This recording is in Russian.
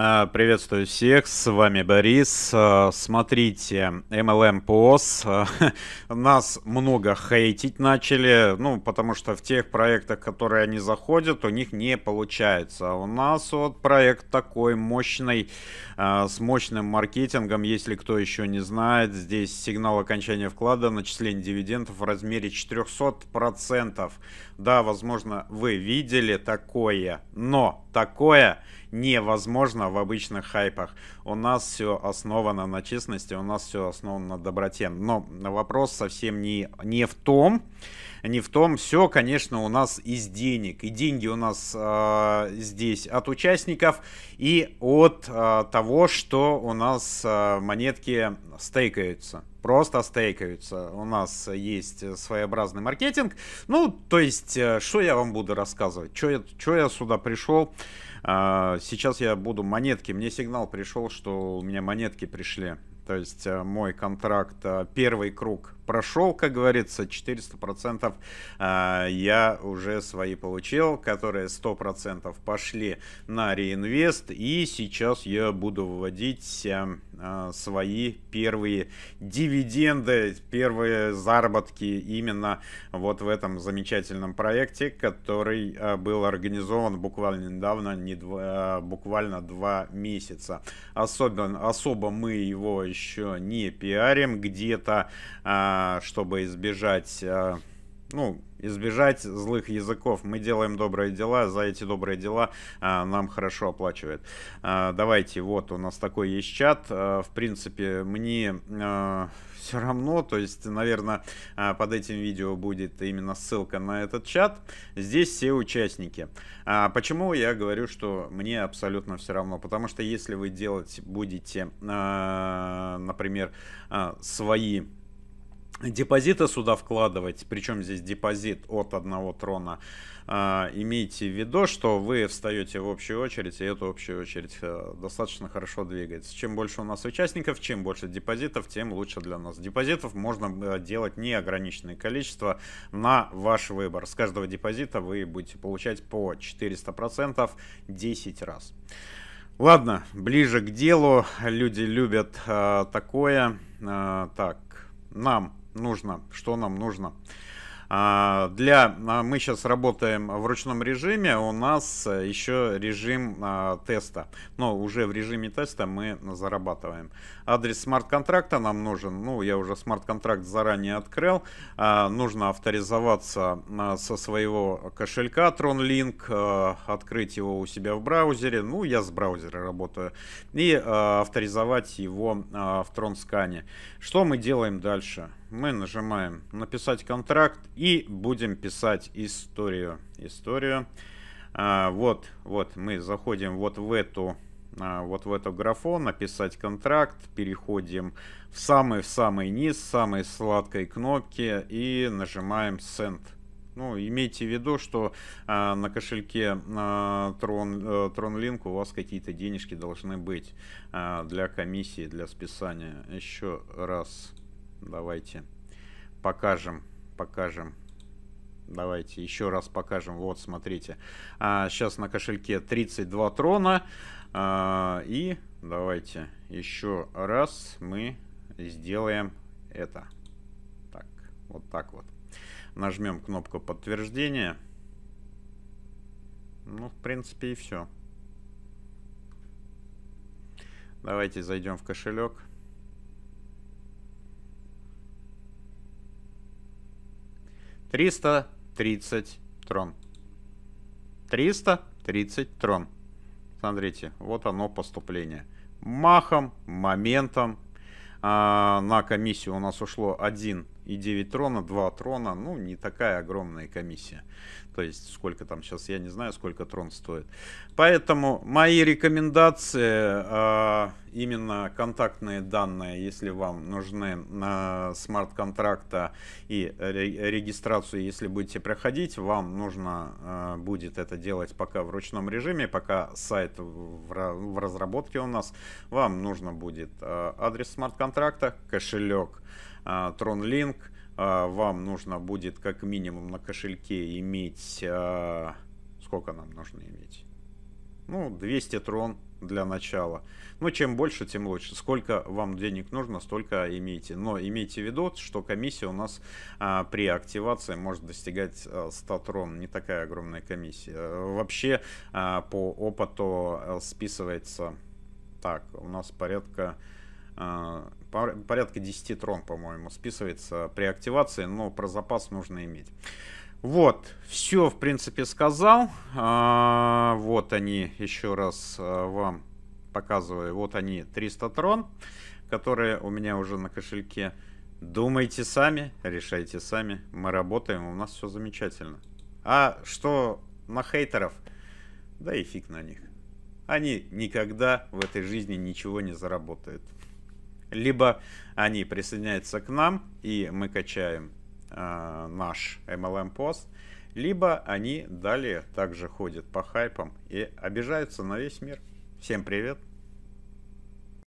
А, приветствую всех, с вами Борис. А, смотрите, MLM POS. А, нас много хейтить начали, ну, потому что в тех проектах, которые они заходят, у них не получается. У нас вот проект такой мощный, с мощным маркетингом. Если кто еще не знает, здесь сигнал окончания вклада, начисление дивидендов в размере 400%. Да, возможно, вы видели такое, но такое невозможно в обычных хайпах. У нас все основано на честности, у нас все основано на доброте. Но вопрос совсем не, не в том, не в том, все, конечно, у нас из денег. И деньги у нас э, здесь от участников и от э, того, что у нас э, монетки стейкаются просто стейкаются. У нас есть своеобразный маркетинг. Ну, то есть, э, что я вам буду рассказывать? Что я, что я сюда пришел? Сейчас я буду монетки. Мне сигнал пришел, что у меня монетки пришли. То есть, э, мой контракт, э, первый круг прошел, как говорится, 400% а, я уже свои получил, которые 100% пошли на реинвест. И сейчас я буду выводить а, свои первые дивиденды, первые заработки именно вот в этом замечательном проекте, который а, был организован буквально недавно, не два, буквально два месяца. Особенно, особо мы его еще не пиарим, где-то а, а, чтобы избежать, а, ну, избежать злых языков. Мы делаем добрые дела, за эти добрые дела а, нам хорошо оплачивают. давайте, вот у нас такой есть чат. в принципе, мне все равно, то есть, наверное, под этим видео будет именно ссылка на этот чат. Здесь все участники. почему я говорю, что мне абсолютно все равно? Потому что если вы делать будете, например, свои депозита сюда вкладывать, причем здесь депозит от одного трона, а, имейте в виду, что вы встаете в общую очередь, и эта общая очередь э, достаточно хорошо двигается. Чем больше у нас участников, чем больше депозитов, тем лучше для нас. Депозитов можно э, делать неограниченное количество на ваш выбор. С каждого депозита вы будете получать по 400% 10 раз. Ладно, ближе к делу. Люди любят э, такое. Э, так, нам нужно, что нам нужно. А, для а, мы сейчас работаем в ручном режиме, у нас э, еще режим а, теста, но уже в режиме теста мы зарабатываем. Адрес смарт-контракта нам нужен, ну я уже смарт-контракт заранее открыл, нужно авторизоваться со своего кошелька TronLink, открыть его у себя в браузере, ну я с браузера работаю, и авторизовать его в TronScan. Что мы делаем дальше? мы нажимаем «Написать контракт» и будем писать историю. Историю. А, вот, вот мы заходим вот в эту а, вот в эту графу, написать контракт, переходим в самый-самый в низ, самой сладкой кнопки и нажимаем Send. Ну, имейте в виду, что э, на кошельке а, э, Tron, э, TronLink у вас какие-то денежки должны быть э, для комиссии, для списания. Еще раз Давайте покажем, покажем. Давайте еще раз покажем. Вот, смотрите. А, сейчас на кошельке 32 трона. А, и давайте еще раз мы сделаем это. Так, вот так вот. Нажмем кнопку подтверждения. Ну, в принципе, и все. Давайте зайдем в кошелек. 330 трон. 330 трон. Смотрите, вот оно поступление. Махом, моментом. А, на комиссию у нас ушло 1 и 9 трона, 2 трона, ну, не такая огромная комиссия. То есть, сколько там сейчас, я не знаю, сколько трон стоит. Поэтому мои рекомендации, а, именно контактные данные, если вам нужны на смарт-контракта и регистрацию, если будете проходить, вам нужно а, будет это делать пока в ручном режиме, пока сайт в разработке у нас. Вам нужно будет а, адрес смарт-контракта, кошелек, TronLink, а, а, вам нужно будет как минимум на кошельке иметь... А, сколько нам нужно иметь? Ну, 200 трон для начала. Но ну, чем больше, тем лучше. Сколько вам денег нужно, столько имейте. Но имейте в виду, что комиссия у нас а, при активации может достигать а, 100 трон. Не такая огромная комиссия. Вообще а, по опыту списывается... Так, у нас порядка... Э, порядка 10 трон, по-моему, списывается при активации, но про запас нужно иметь. Вот, все, в принципе, сказал. А, вот они, еще раз э, вам показываю, вот они, 300 трон, которые у меня уже на кошельке. Думайте сами, решайте сами. Мы работаем, у нас все замечательно. А что на хейтеров? Да и фиг на них. Они никогда в этой жизни ничего не заработают либо они присоединяются к нам, и мы качаем э, наш MLM-пост, либо они далее также ходят по хайпам и обижаются на весь мир. Всем привет!